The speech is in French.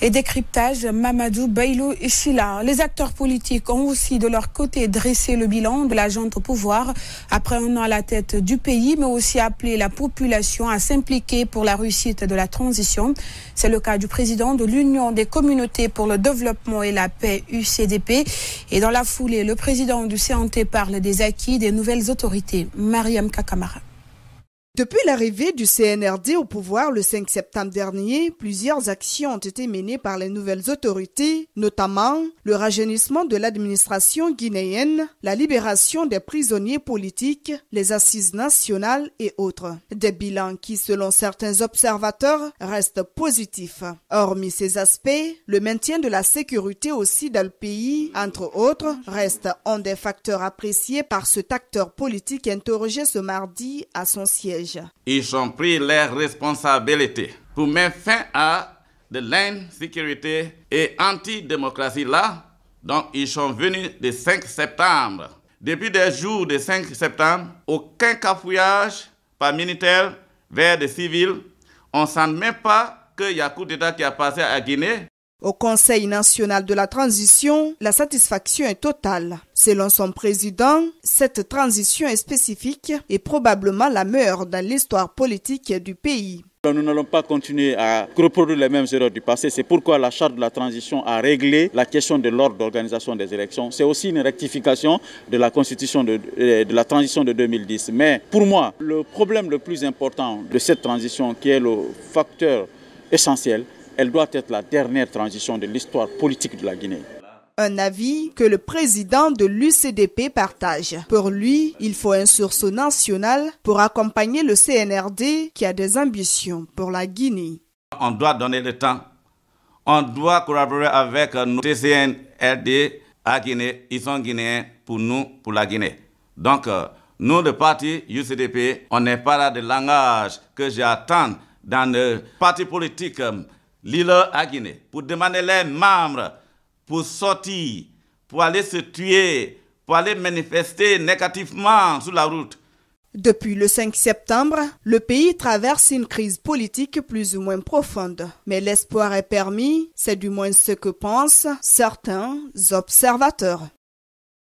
et décryptage Mamadou Bailou Chila. Les acteurs politiques ont aussi de leur côté dressé le bilan de la junte au pouvoir après un an à la tête du pays, mais aussi appelé la population à s'impliquer pour la réussite de la transition. C'est le cas du président de l'Union des communautés pour le développement et la paix UCDP. Et dans la foulée, le président du CNT parle des acquis des nouvelles autorités, Mariam Kakamara. Depuis l'arrivée du CNRD au pouvoir le 5 septembre dernier, plusieurs actions ont été menées par les nouvelles autorités, notamment le rajeunissement de l'administration guinéenne, la libération des prisonniers politiques, les assises nationales et autres. Des bilans qui, selon certains observateurs, restent positifs. Hormis ces aspects, le maintien de la sécurité aussi dans le pays, entre autres, reste un des facteurs appréciés par cet acteur politique interrogé ce mardi à son siège. Ils ont pris leurs responsabilités pour mettre fin à de l'insécurité et anti-démocratie là. Donc ils sont venus le 5 septembre. Depuis des jours de 5 septembre, aucun cafouillage par militaire vers des civils. On ne sent même pas qu'il y a coup d'État qui a passé à Guinée. Au Conseil national de la transition, la satisfaction est totale. Selon son président, cette transition est spécifique et probablement la meilleure dans l'histoire politique du pays. Nous n'allons pas continuer à reproduire les mêmes erreurs du passé. C'est pourquoi la charte de la transition a réglé la question de l'ordre d'organisation des élections. C'est aussi une rectification de la constitution de, euh, de, la transition de 2010. Mais pour moi, le problème le plus important de cette transition, qui est le facteur essentiel, elle doit être la dernière transition de l'histoire politique de la Guinée. Un avis que le président de l'UCDP partage. Pour lui, il faut un sursaut national pour accompagner le CNRD qui a des ambitions pour la Guinée. On doit donner le temps. On doit collaborer avec nos CNRD à Guinée. Ils sont guinéens pour nous, pour la Guinée. Donc, euh, nous, le parti UCDP, on n'est pas là de langage que j'attends dans le parti politique. Euh, l'île à Guinée, pour demander les membres pour sortir, pour aller se tuer, pour aller manifester négativement sur la route. Depuis le 5 septembre, le pays traverse une crise politique plus ou moins profonde. Mais l'espoir est permis, c'est du moins ce que pensent certains observateurs.